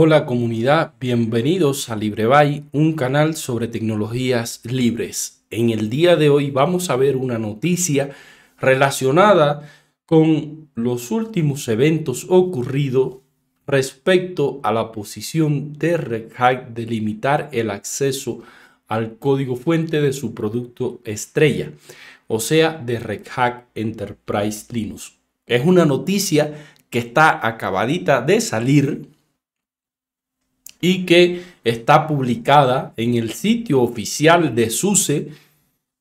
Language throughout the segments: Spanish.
Hola comunidad, bienvenidos a LibreBay, un canal sobre tecnologías libres. En el día de hoy vamos a ver una noticia relacionada con los últimos eventos ocurridos respecto a la posición de Red Hat de limitar el acceso al código fuente de su producto estrella, o sea, de Red Hat Enterprise Linux. Es una noticia que está acabadita de salir y que está publicada en el sitio oficial de SUSE.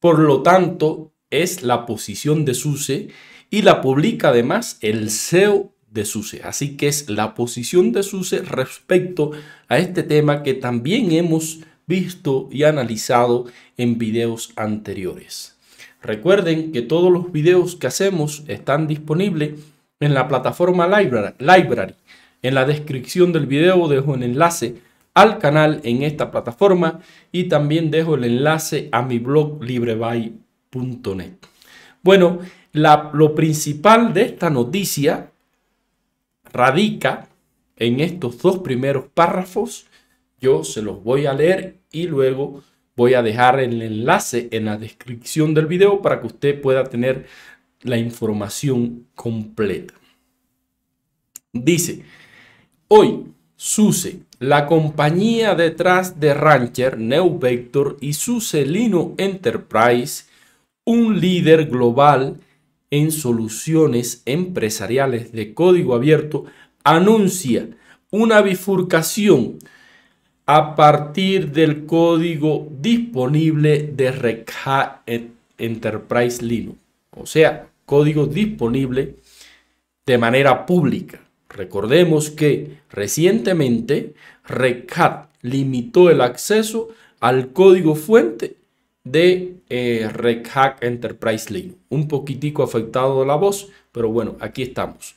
Por lo tanto, es la posición de SUSE y la publica además el SEO de SUSE. Así que es la posición de SUSE respecto a este tema que también hemos visto y analizado en videos anteriores. Recuerden que todos los videos que hacemos están disponibles en la plataforma Library, Library en la descripción del video dejo el enlace al canal en esta plataforma y también dejo el enlace a mi blog libreby.net. Bueno, lo principal de esta noticia radica en estos dos primeros párrafos. Yo se los voy a leer y luego voy a dejar el enlace en la descripción del video para que usted pueda tener la información completa. Dice, Hoy, SUSE, la compañía detrás de Rancher, NeuVector y SUSE Lino Enterprise, un líder global en soluciones empresariales de código abierto, anuncia una bifurcación a partir del código disponible de Red Enterprise Linux, o sea, código disponible de manera pública. Recordemos que recientemente RECAT limitó el acceso al código fuente de eh, Red Enterprise Linux. Un poquitico afectado de la voz, pero bueno, aquí estamos.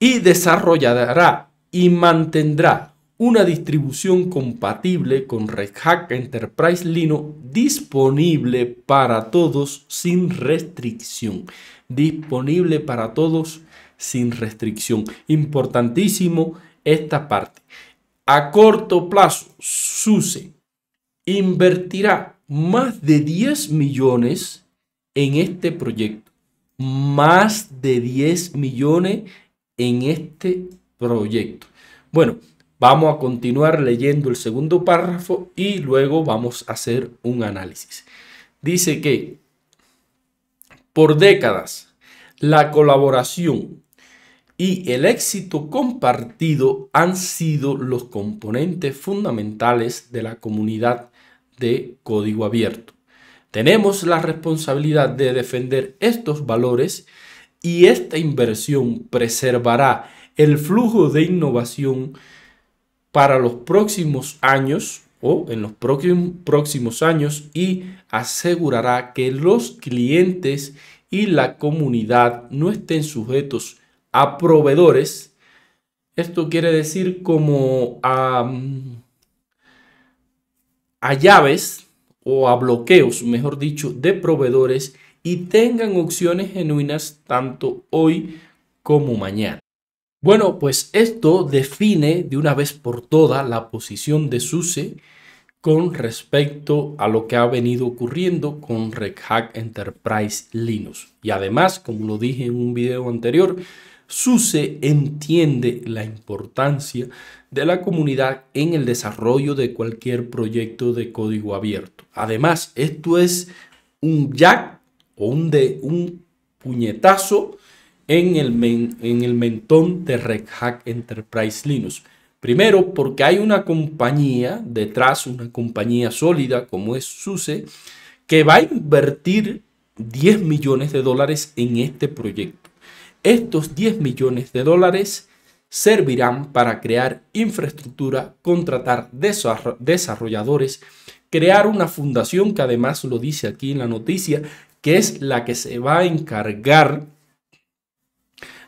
Y desarrollará y mantendrá una distribución compatible con Red Hat Enterprise Linux disponible para todos sin restricción. Disponible para todos sin restricción. Importantísimo esta parte. A corto plazo, SUSE invertirá más de 10 millones en este proyecto. Más de 10 millones en este proyecto. Bueno, Vamos a continuar leyendo el segundo párrafo y luego vamos a hacer un análisis. Dice que por décadas la colaboración y el éxito compartido han sido los componentes fundamentales de la comunidad de código abierto. Tenemos la responsabilidad de defender estos valores y esta inversión preservará el flujo de innovación para los próximos años o en los próximos años y asegurará que los clientes y la comunidad no estén sujetos a proveedores. Esto quiere decir como a, llaves o a bloqueos, mejor dicho, de proveedores y tengan opciones genuinas tanto hoy como mañana. Bueno, pues esto define de una vez por todas la posición de SUSE con respecto a lo que ha venido ocurriendo con Red Hat Enterprise Linux. Y además, como lo dije en un video anterior, SUSE entiende la importancia de la comunidad en el desarrollo de cualquier proyecto de código abierto. Además, esto es un jack o un, de, un puñetazo en el, en el mentón de Red Hat Enterprise Linux. Primero, porque hay una compañía detrás, una compañía sólida como es SUSE, que va a invertir 10 millones de dólares en este proyecto. Estos 10 millones de dólares servirán para crear infraestructura, contratar desarrolladores, crear una fundación que además lo dice aquí en la noticia, que es la que se va a encargar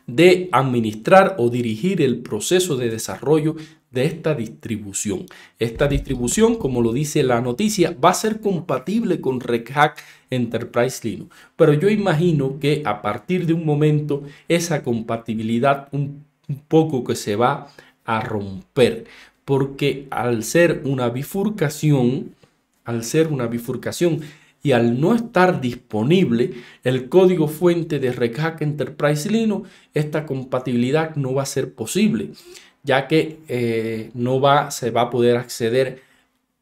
de administrar o dirigir el proceso de desarrollo de esta distribución. Esta distribución, como lo dice la noticia, va a ser compatible con Red Hat Enterprise Linux. Pero yo imagino que a partir de un momento esa compatibilidad un, poco que se va a romper, porque al ser una bifurcación, al ser una bifurcación y al no estar disponible el código fuente de Red Enterprise Linux, esta compatibilidad no va a ser posible, ya que eh, no va, se va a poder acceder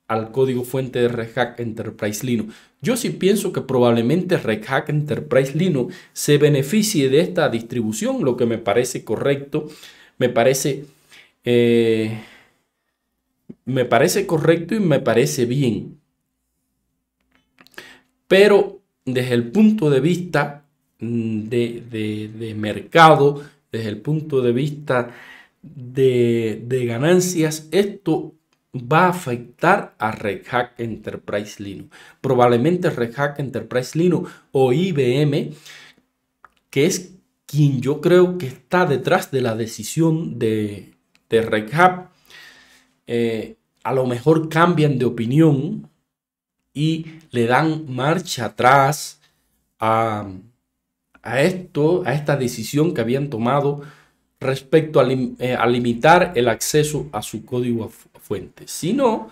al código fuente de Red Enterprise Linux. Yo sí pienso que probablemente Red Enterprise Linux se beneficie de esta distribución, lo que me parece correcto, me parece, eh, me parece correcto y me parece bien pero desde el punto de vista mm, de, mercado, desde el punto de vista de, ganancias, esto va a afectar a Red Hat Enterprise Linux. Probablemente Red Hat Enterprise Linux o IBM, que es quien yo creo que está detrás de la decisión de, Red Hat, eh, a lo mejor cambian de opinión y le dan marcha atrás a, esto, a esta decisión que habían tomado respecto a, eh, limitar el acceso a su código fuente. Si no,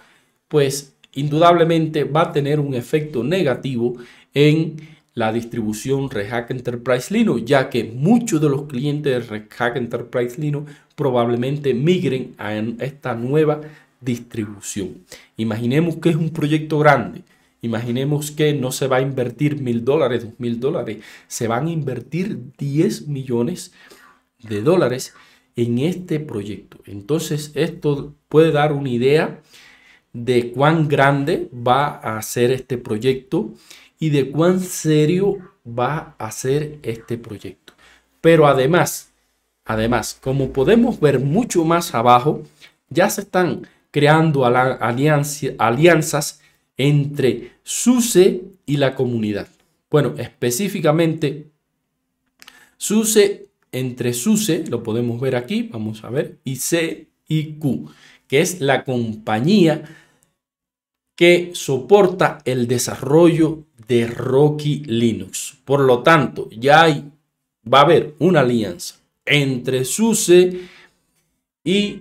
pues indudablemente va a tener un efecto negativo en la distribución Red Hat Enterprise Linux, ya que muchos de los clientes de Red Hat Enterprise Linux probablemente migren a esta nueva distribución. Imaginemos que es un proyecto grande Imaginemos que no se va a invertir mil dólares, dos mil dólares, se van a invertir 10 millones de dólares en este proyecto. Entonces, esto puede dar una idea de cuán grande va a ser este proyecto y de cuán serio va a ser este proyecto. Pero además, además, como podemos ver mucho más abajo, ya se están creando alianzas entre SUSE y la comunidad. Bueno, específicamente, SUSE entre SUSE, lo podemos ver aquí, vamos a ver, y CIQ, que es la compañía que soporta el desarrollo de Rocky Linux. Por lo tanto, ya hay, va a haber una alianza entre SUSE y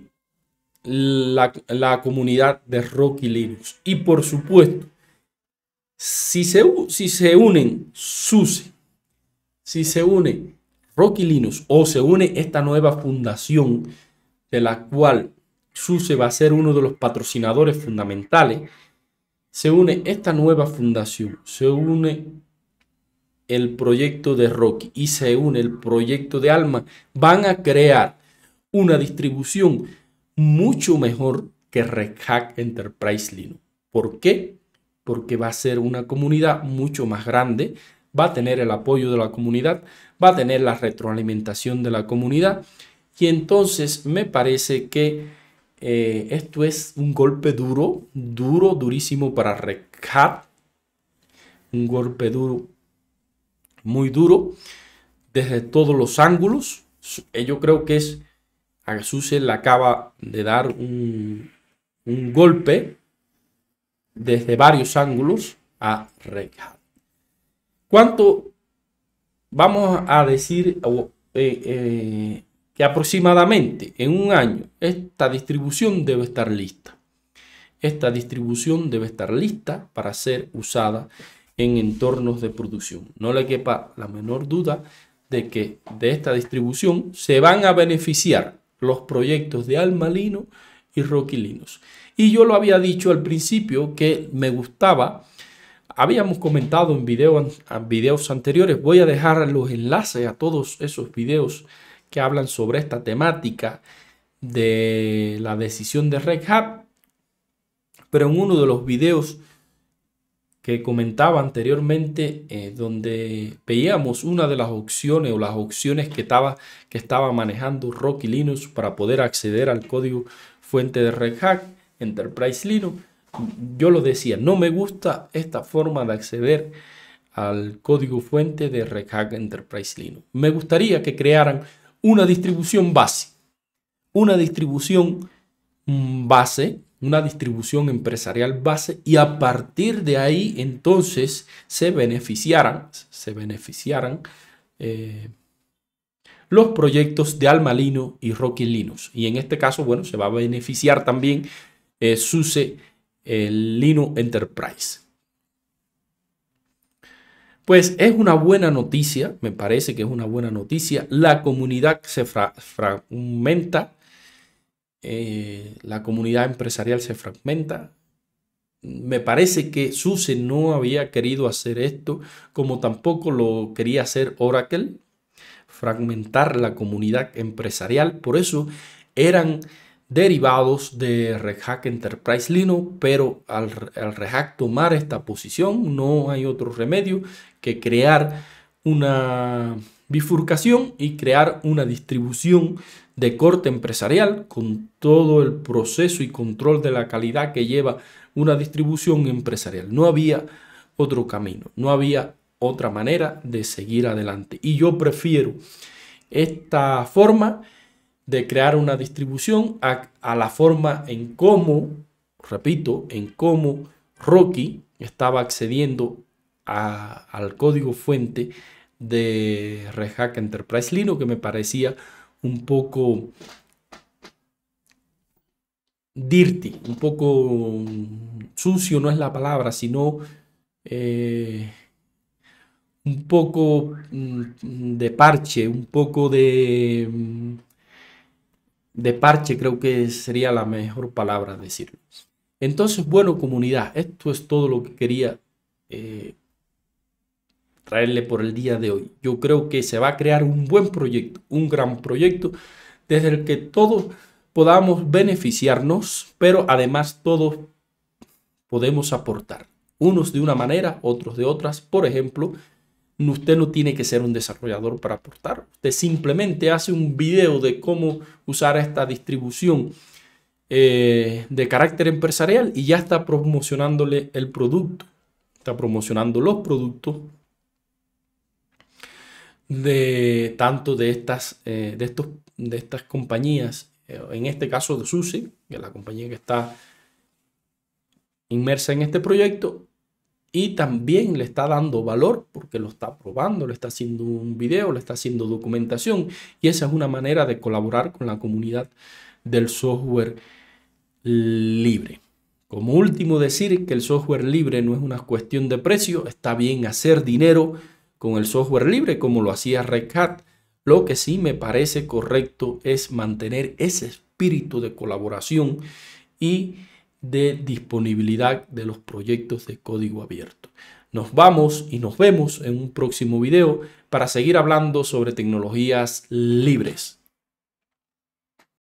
la, comunidad de Rocky Linux. Y por supuesto, si se, si se unen SUSE, si se une Rocky Linux o se une esta nueva fundación de la cual SUSE va a ser uno de los patrocinadores fundamentales, se une esta nueva fundación, se une el proyecto de Rocky y se une el proyecto de Alma, van a crear una distribución mucho mejor que Red Hat Enterprise Linux. ¿Por qué? Porque va a ser una comunidad mucho más grande, va a tener el apoyo de la comunidad, va a tener la retroalimentación de la comunidad y entonces me parece que eh, esto es un golpe duro, duro, durísimo para Red Hat. Un golpe duro, muy duro, desde todos los ángulos. Yo creo que es susel le acaba de dar un, golpe desde varios ángulos a Regal. ¿Cuánto vamos a decir eh, eh, que aproximadamente en un año esta distribución debe estar lista? Esta distribución debe estar lista para ser usada en entornos de producción. No le quepa la menor duda de que de esta distribución se van a beneficiar los proyectos de Almalino y Roquilinos. Y yo lo había dicho al principio que me gustaba, habíamos comentado en, en videos anteriores, voy a dejar los enlaces a todos esos videos que hablan sobre esta temática de la decisión de Red Hat, pero en uno de los videos que comentaba anteriormente, eh, donde veíamos una de las opciones o las opciones que estaba, que estaba manejando Rocky Linux para poder acceder al código fuente de Red Hat, Enterprise Linux. Yo lo decía, no me gusta esta forma de acceder al código fuente de Red Hat Enterprise Linux. Me gustaría que crearan una distribución base, una distribución base, una distribución empresarial base y a partir de ahí entonces se beneficiaran, se eh, los proyectos de Almalino y Rocky Linux. Y en este caso, bueno, se va a beneficiar también eh, SUSE Lino Enterprise. Pues es una buena noticia, me parece que es una buena noticia. La comunidad se fragmenta eh, la comunidad empresarial se fragmenta. Me parece que SUSE no había querido hacer esto, como tampoco lo quería hacer Oracle, fragmentar la comunidad empresarial. Por eso eran derivados de Red Hat Enterprise Linux, pero al, al Red tomar esta posición no hay otro remedio que crear una bifurcación y crear una distribución de corte empresarial con todo el proceso y control de la calidad que lleva una distribución empresarial. No había otro camino, no había otra manera de seguir adelante. Y yo prefiero esta forma de crear una distribución a, la forma en cómo, repito, en cómo Rocky estaba accediendo al código fuente de Rehack Enterprise Linux que me parecía un poco dirty, un poco sucio, no es la palabra, sino eh, un poco mm, de parche, un poco de, mm, de parche, creo que sería la mejor palabra decirlo. Entonces, bueno, comunidad, esto es todo lo que quería eh, traerle por el día de hoy. Yo creo que se va a crear un buen proyecto, un gran proyecto, desde el que todos podamos beneficiarnos, pero además todos podemos aportar, unos de una manera, otros de otras. Por ejemplo, usted no tiene que ser un desarrollador para aportar, usted simplemente hace un video de cómo usar esta distribución eh, de carácter empresarial y ya está promocionándole el producto, está promocionando los productos de tanto de estas, eh, de estos, de estas compañías, eh, en este caso de SUSE, que es la compañía que está inmersa en este proyecto, y también le está dando valor porque lo está probando, le está haciendo un video, le está haciendo documentación, y esa es una manera de colaborar con la comunidad del software libre. Como último, decir que el software libre no es una cuestión de precio, está bien hacer dinero, con el software libre como lo hacía Red Hat. Lo que sí me parece correcto es mantener ese espíritu de colaboración y de disponibilidad de los proyectos de código abierto. Nos vamos y nos vemos en un próximo video para seguir hablando sobre tecnologías libres.